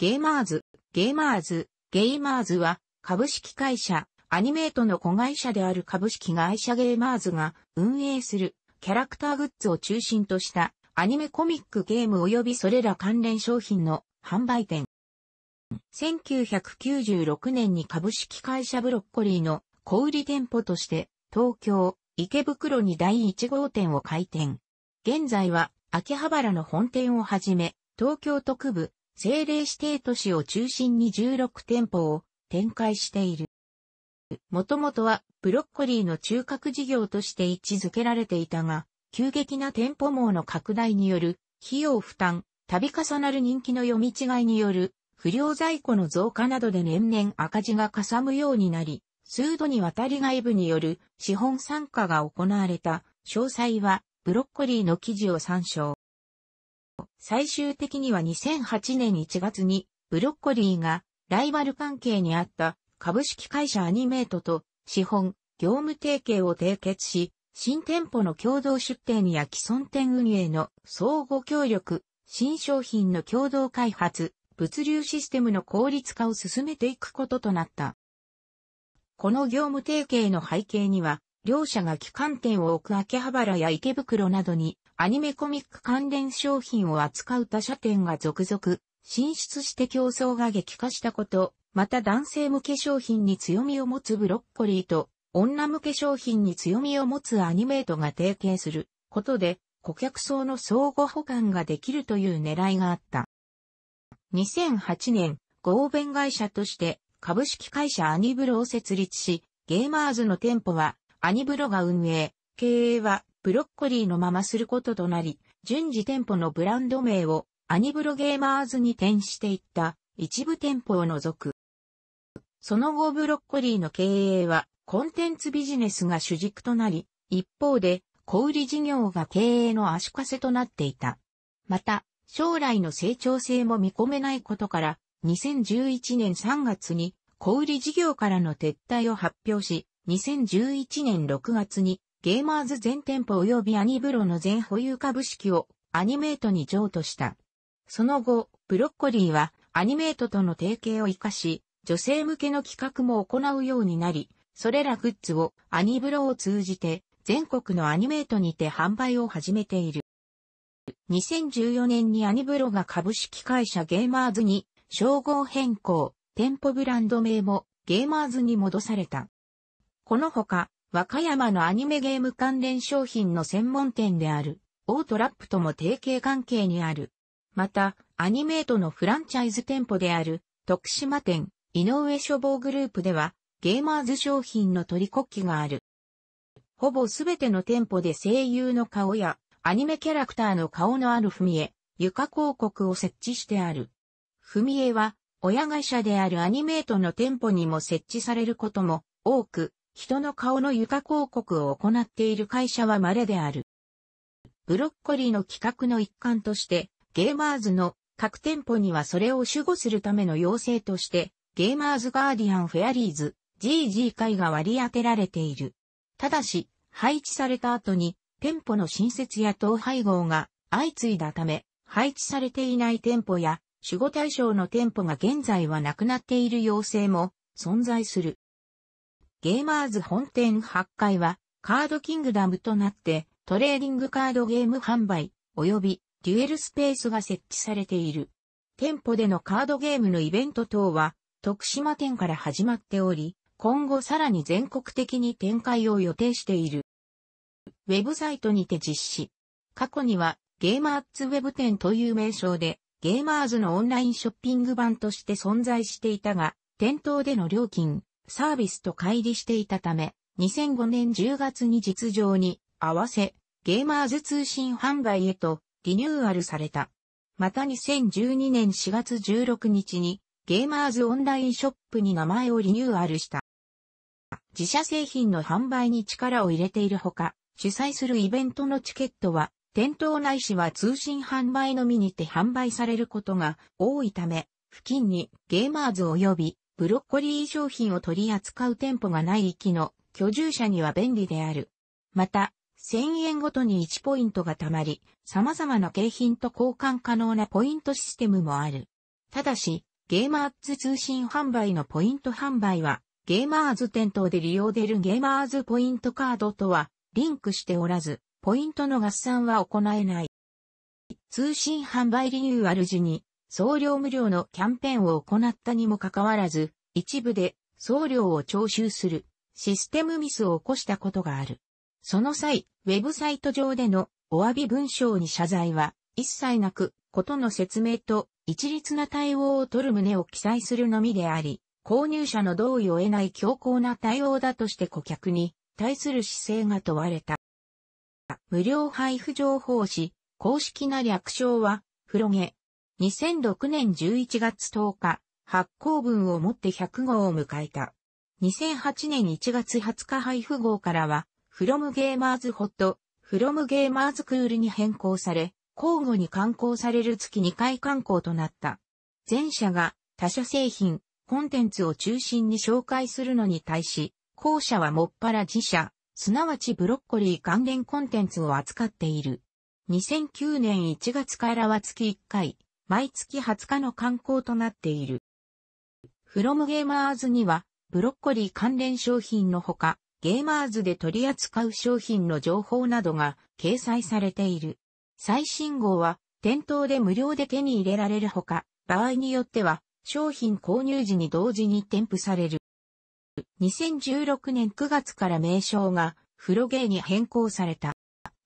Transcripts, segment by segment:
ゲーマーズ、ゲーマーズ、ゲーマーズは、株式会社、アニメートの子会社である株式会社ゲーマーズが運営するキャラクターグッズを中心としたアニメコミックゲーム及びそれら関連商品の販売店。1996年に株式会社ブロッコリーの小売店舗として東京、池袋に第1号店を開店。現在は秋葉原の本店をはじめ東京都区部、政令指定都市を中心に16店舗を展開している。もともとはブロッコリーの中核事業として位置づけられていたが、急激な店舗網の拡大による費用負担、度重なる人気の読み違いによる不良在庫の増加などで年々赤字がかさむようになり、数度にわたり外部による資本参加が行われた詳細はブロッコリーの記事を参照。最終的には2008年1月に、ブロッコリーがライバル関係にあった株式会社アニメートと資本、業務提携を締結し、新店舗の共同出店や既存店運営の相互協力、新商品の共同開発、物流システムの効率化を進めていくこととなった。この業務提携の背景には、両社が旗艦店を置く秋葉原や池袋などにアニメコミック関連商品を扱う他社店が続々進出して競争が激化したこと、また男性向け商品に強みを持つブロッコリーと女向け商品に強みを持つアニメートが提携することで顧客層の相互補完ができるという狙いがあった。2008年、合弁会社として株式会社アニブロを設立し、ゲーマーズの店舗はアニブロが運営、経営はブロッコリーのまますることとなり、順次店舗のブランド名をアニブロゲーマーズに転していった一部店舗を除く。その後ブロッコリーの経営はコンテンツビジネスが主軸となり、一方で小売事業が経営の足かせとなっていた。また、将来の成長性も見込めないことから、2011年3月に小売事業からの撤退を発表し、2011年6月にゲーマーズ全店舗及びアニブロの全保有株式をアニメートに譲渡した。その後、ブロッコリーはアニメートとの提携を活かし、女性向けの企画も行うようになり、それらグッズをアニブロを通じて全国のアニメートにて販売を始めている。2014年にアニブロが株式会社ゲーマーズに称号変更、店舗ブランド名もゲーマーズに戻された。このほか、和歌山のアニメゲーム関連商品の専門店である、オートラップとも提携関係にある。また、アニメートのフランチャイズ店舗である、徳島店、井上処方グループでは、ゲーマーズ商品の取り国旗がある。ほぼすべての店舗で声優の顔や、アニメキャラクターの顔のある踏み絵、床広告を設置してある。踏み絵は、親会社であるアニメートの店舗にも設置されることも多く、人の顔の床広告を行っている会社は稀である。ブロッコリーの企画の一環として、ゲーマーズの各店舗にはそれを守護するための要請として、ゲーマーズガーディアンフェアリーズ GG 会が割り当てられている。ただし、配置された後に、店舗の新設や統廃合が相次いだため、配置されていない店舗や、守護対象の店舗が現在はなくなっている要請も存在する。ゲーマーズ本店8階は、カードキングダムとなって、トレーディングカードゲーム販売、及び、デュエルスペースが設置されている。店舗でのカードゲームのイベント等は、徳島店から始まっており、今後さらに全国的に展開を予定している。ウェブサイトにて実施。過去には、ゲーマーズウェブ店という名称で、ゲーマーズのオンラインショッピング版として存在していたが、店頭での料金、サービスと乖離していたため、2005年10月に実情に合わせ、ゲーマーズ通信販売へとリニューアルされた。また2012年4月16日にゲーマーズオンラインショップに名前をリニューアルした。自社製品の販売に力を入れているほか、主催するイベントのチケットは、店頭ないしは通信販売のみにて販売されることが多いため、付近にゲーマーズ及びブロッコリー商品を取り扱う店舗がない域の居住者には便利である。また、1000円ごとに1ポイントが貯まり、様々な景品と交換可能なポイントシステムもある。ただし、ゲーマーズ通信販売のポイント販売は、ゲーマーズ店頭で利用でるゲーマーズポイントカードとはリンクしておらず、ポイントの合算は行えない。通信販売リニューアル時に送料無料のキャンペーンを行ったにもかかわらず、一部で送料を徴収するシステムミスを起こしたことがある。その際、ウェブサイト上でのお詫び文章に謝罪は一切なく、ことの説明と一律な対応を取る旨を記載するのみであり、購入者の同意を得ない強硬な対応だとして顧客に対する姿勢が問われた。無料配布情報誌、公式な略称は、フロゲ、2006年11月10日、発行分をもって100号を迎えた。2008年1月20日配布号からは、from gamers hot, from gamers cool に変更され、交互に刊行される月2回刊行となった。前者が他社製品、コンテンツを中心に紹介するのに対し、後者はもっぱら自社、すなわちブロッコリー関連コンテンツを扱っている。2009年1月からは月1回、毎月20日の刊行となっている。フロムゲーマーズには、ブロッコリー関連商品のほか、ゲーマーズで取り扱う商品の情報などが掲載されている。最新号は、店頭で無料で手に入れられるほか、場合によっては、商品購入時に同時に添付される。2016年9月から名称が、フロゲーに変更された。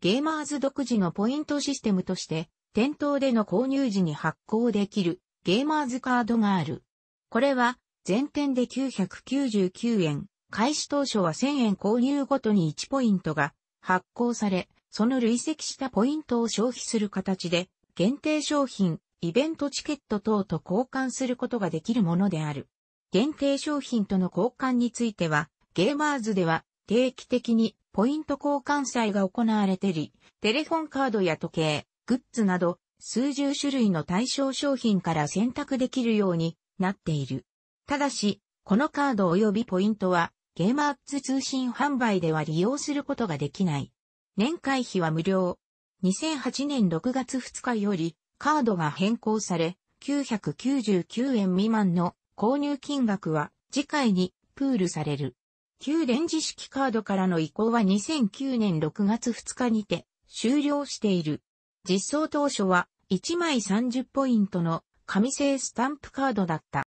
ゲーマーズ独自のポイントシステムとして、店頭での購入時に発行できるゲーマーズカードがある。これは、全店で999円、開始当初は1000円購入ごとに1ポイントが発行され、その累積したポイントを消費する形で、限定商品、イベントチケット等と交換することができるものである。限定商品との交換については、ゲーマーズでは定期的にポイント交換祭が行われてり、テレフォンカードや時計、グッズなど、数十種類の対象商品から選択できるようになっている。ただし、このカード及びポイントは、ゲーマーズ通信販売では利用することができない。年会費は無料。2008年6月2日より、カードが変更され、999円未満の購入金額は次回にプールされる。旧電磁式カードからの移行は2009年6月2日にて終了している。実装当初は1枚30ポイントの紙製スタンプカードだった。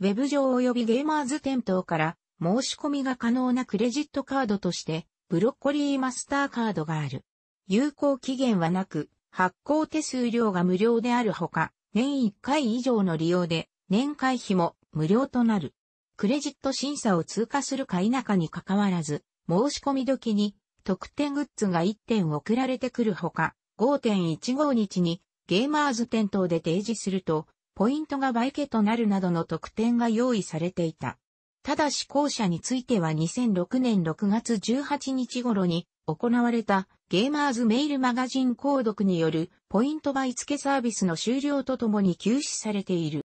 ウェブ上及びゲーマーズ店頭から申し込みが可能なクレジットカードとして、ブロッコリーマスターカードがある。有効期限はなく、発行手数料が無料であるほか、年1回以上の利用で、年会費も無料となる。クレジット審査を通過するか否かに関わらず、申し込み時に特典グッズが1点送られてくるほか、5.15日にゲーマーズ店頭で提示すると、ポイントが売却となるなどの特典が用意されていた。ただし後者については2006年6月18日頃に行われたゲーマーズメールマガジン購読によるポイント倍付けサービスの終了とともに休止されている。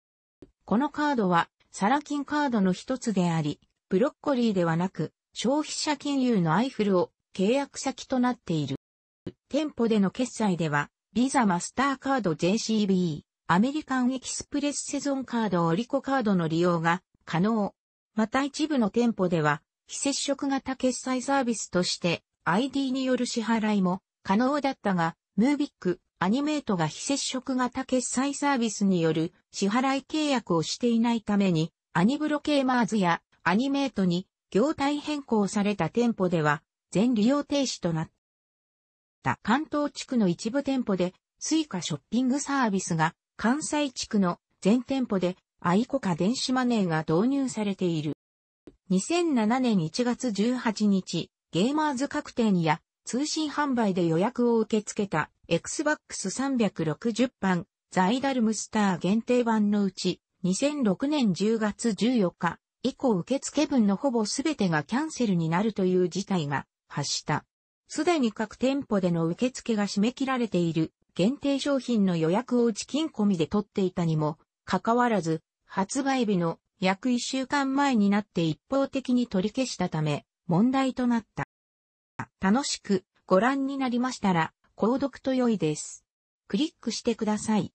このカードはサラ金カードの一つであり、ブロッコリーではなく消費者金融のアイフルを契約先となっている。店舗での決済では、ビザマスターカード JCB、アメリカンエキスプレスセゾンカードオリコカードの利用が可能。また一部の店舗では、非接触型決済サービスとして ID による支払いも可能だったが、ムービック、アニメートが非接触型決済サービスによる支払い契約をしていないために、アニブロケーマーズやアニメートに業態変更された店舗では全利用停止となった。った関東地区の一部店舗で、スイカショッピングサービスが関西地区の全店舗でアイコカ電子マネーが導入されている。2007年1月18日、ゲーマーズ各店や通信販売で予約を受け付けた Xbox 360版ザイダルムスター限定版のうち2006年10月14日以降受付分のほぼ全てがキャンセルになるという事態が発した。すでに各店舗での受付が締め切られている限定商品の予約を打ち金込みで取っていたにも、かかわらず、発売日の約1週間前になって一方的に取り消したため、問題となった。楽しくご覧になりましたら、購読と良いです。クリックしてください。